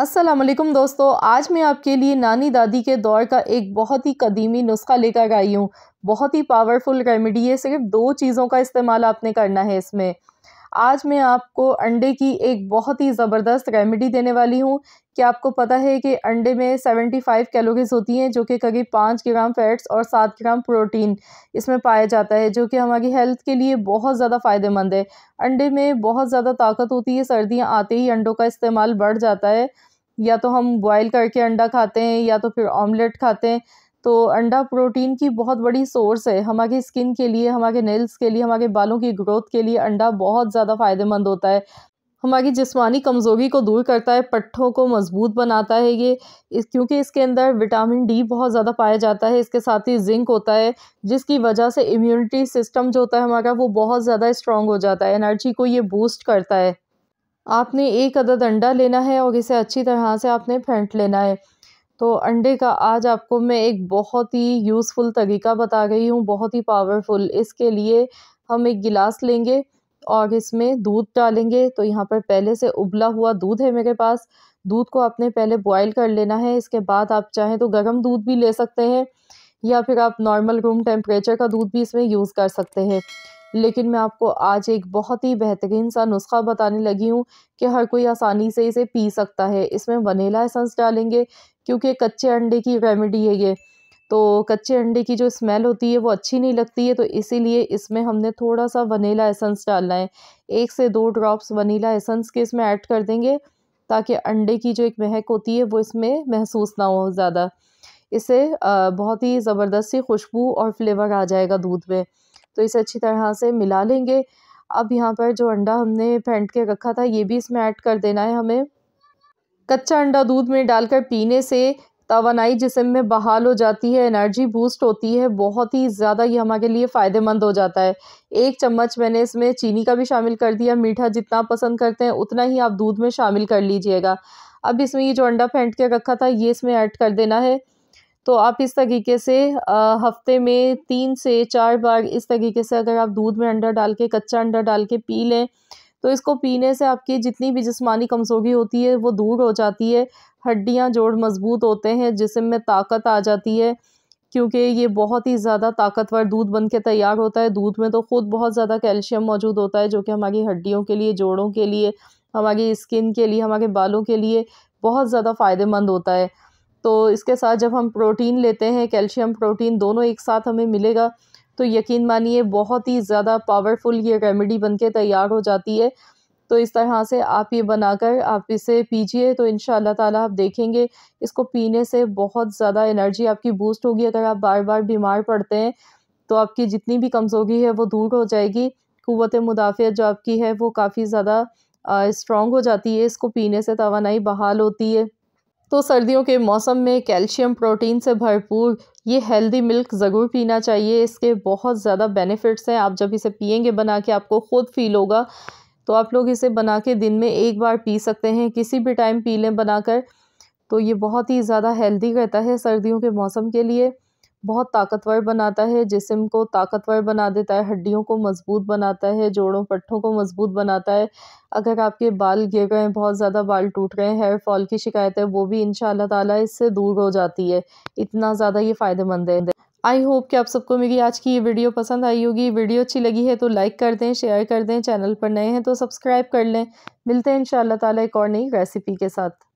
असलम दोस्तों आज मैं आपके लिए नानी दादी के दौर का एक बहुत ही कदीमी नुस्खा लेकर आई हूँ बहुत ही पावरफुल रेमेडी है सिर्फ दो चीज़ों का इस्तेमाल आपने करना है इसमें आज मैं आपको अंडे की एक बहुत ही ज़बरदस्त रेमेडी देने वाली हूँ क्या आपको पता है कि अंडे में सेवेंटी फाइव कैलोरीज होती हैं जो कि करीब पाँच ग्राम फैट्स और सात ग्राम प्रोटीन इसमें पाया जाता है जो कि हमारी हेल्थ के लिए बहुत ज़्यादा फ़ायदेमंद है अंडे में बहुत ज़्यादा ताकत होती है सर्दियाँ आते ही अंडों का इस्तेमाल बढ़ जाता है या तो हम बॉयल करके अंडा खाते हैं या तो फिर ऑमलेट खाते हैं तो अंडा प्रोटीन की बहुत बड़ी सोर्स है हमारे स्किन के लिए हमारे नेल्स के लिए हमारे बालों की ग्रोथ के लिए अंडा बहुत ज़्यादा फ़ायदेमंद होता है हमारी जिस्मानी कमज़ोरी को दूर करता है पट्ठों को मजबूत बनाता है ये इस क्योंकि इसके अंदर विटामिन डी बहुत ज़्यादा पाया जाता है इसके साथ ही जिंक होता है जिसकी वजह से इम्यूनिटी सिस्टम जो होता है हमारा वो बहुत ज़्यादा स्ट्रॉन्ग हो जाता है एनर्जी को ये बूस्ट करता है आपने एक अदद अंडा लेना है और इसे अच्छी तरह से आपने फेंट लेना है तो अंडे का आज आपको मैं एक बहुत ही यूज़फुल तरीका बता गई हूँ बहुत ही पावरफुल इसके लिए हम एक गिलास लेंगे और इसमें दूध डालेंगे तो यहाँ पर पहले से उबला हुआ दूध है मेरे पास दूध को आपने पहले बॉयल कर लेना है इसके बाद आप चाहें तो गर्म दूध भी ले सकते हैं या फिर आप नॉर्मल रूम टेम्परेचर का दूध भी इसमें यूज़ कर सकते हैं लेकिन मैं आपको आज एक बहुत ही बेहतरीन सा नुस्खा बताने लगी हूँ कि हर कोई आसानी से इसे पी सकता है इसमें वनीला एसेंस डालेंगे क्योंकि कच्चे अंडे की रेमेडी है ये तो कच्चे अंडे की जो स्मेल होती है वो अच्छी नहीं लगती है तो इसीलिए इसमें हमने थोड़ा सा वनीला एसेंस डालना है एक से दो ड्रॉप्स वनीला एसेंस के इसमें ऐड कर देंगे ताकि अंडे की जो एक महक होती है वो इसमें महसूस ना हो ज़्यादा इससे बहुत ही ज़बरदस्त सी खुशबू और फ्लेवर आ जाएगा दूध में तो इसे अच्छी तरह से मिला लेंगे अब यहाँ पर जो अंडा हमने फेंट के रखा था ये भी इसमें ऐड कर देना है हमें कच्चा अंडा दूध में डालकर पीने से तोानाई जिसम में बहाल हो जाती है एनर्जी बूस्ट होती है बहुत ही ज़्यादा ये हमारे लिए फ़ायदेमंद हो जाता है एक चम्मच मैंने इसमें चीनी का भी शामिल कर दिया मीठा जितना पसंद करते हैं उतना ही आप दूध में शामिल कर लीजिएगा अब इसमें ये जो अंडा फेंट के रखा था ये इसमें ऐड कर देना है तो आप इस तरीके से हफ्ते में तीन से चार बार इस तरीके से अगर आप दूध में अंडा डाल के कच्चा अंडा डाल के पी लें तो इसको पीने से आपकी जितनी भी जिसमानी कमजोरी होती है वो दूर हो जाती है हड्डियाँ जोड़ मजबूत होते हैं जिसम में ताकत आ जाती है क्योंकि ये बहुत ही ज़्यादा ताकतवर दूध बन के तैयार होता है दूध में तो ख़ुद बहुत ज़्यादा कैल्शियम मौजूद होता है जो कि हमारी हड्डियों के लिए जोड़ों के लिए हमारी स्किन के लिए हमारे बालों के लिए बहुत ज़्यादा फ़ायदेमंद होता है तो इसके साथ जब हम प्रोटीन लेते हैं कैल्शियम प्रोटीन दोनों एक साथ हमें मिलेगा तो यकीन मानिए बहुत ही ज़्यादा पावरफुल ये रेमेडी बन के तैयार हो जाती है तो इस तरह से आप ये बनाकर आप इसे पीजिए तो इन ताला आप देखेंगे इसको पीने से बहुत ज़्यादा एनर्जी आपकी बूस्ट होगी अगर आप बार बार बीमार पड़ते हैं तो आपकी जितनी भी कमज़ोरी है वो दूर हो जाएगी क़वत मुदाफ़त जो आपकी है वो काफ़ी ज़्यादा स्ट्रॉन्ग हो जाती है इसको पीने से तोानाई बहाल होती है तो सर्दियों के मौसम में कैल्शियम प्रोटीन से भरपूर ये हेल्दी मिल्क ज़रूर पीना चाहिए इसके बहुत ज़्यादा बेनिफिट्स हैं आप जब इसे पियेंगे बना के आपको ख़ुद फील होगा तो आप लोग इसे बना के दिन में एक बार पी सकते हैं किसी भी टाइम पी लें बनाकर तो ये बहुत ही ज़्यादा हेल्दी रहता है सर्दियों के मौसम के लिए बहुत ताकतवर बनाता है जिसम को ताकतवर बना देता है हड्डियों को मज़बूत बनाता है जोड़ों पट्ठों को मज़बूत बनाता है अगर आपके बाल गिर रहे हैं बहुत ज़्यादा बाल टूट रहे हैं हेयर फॉल की शिकायत है वो भी इन ताला इससे दूर हो जाती है इतना ज़्यादा ये फ़ायदेमंद है आई होप कि आप सबको मेरी आज की ये वीडियो पसंद आई होगी वीडियो अच्छी लगी है तो लाइक कर दें शेयर कर दें चैनल पर नए हैं तो सब्सक्राइब कर लें मिलते हैं इन ताला एक और नई रेसिपी के साथ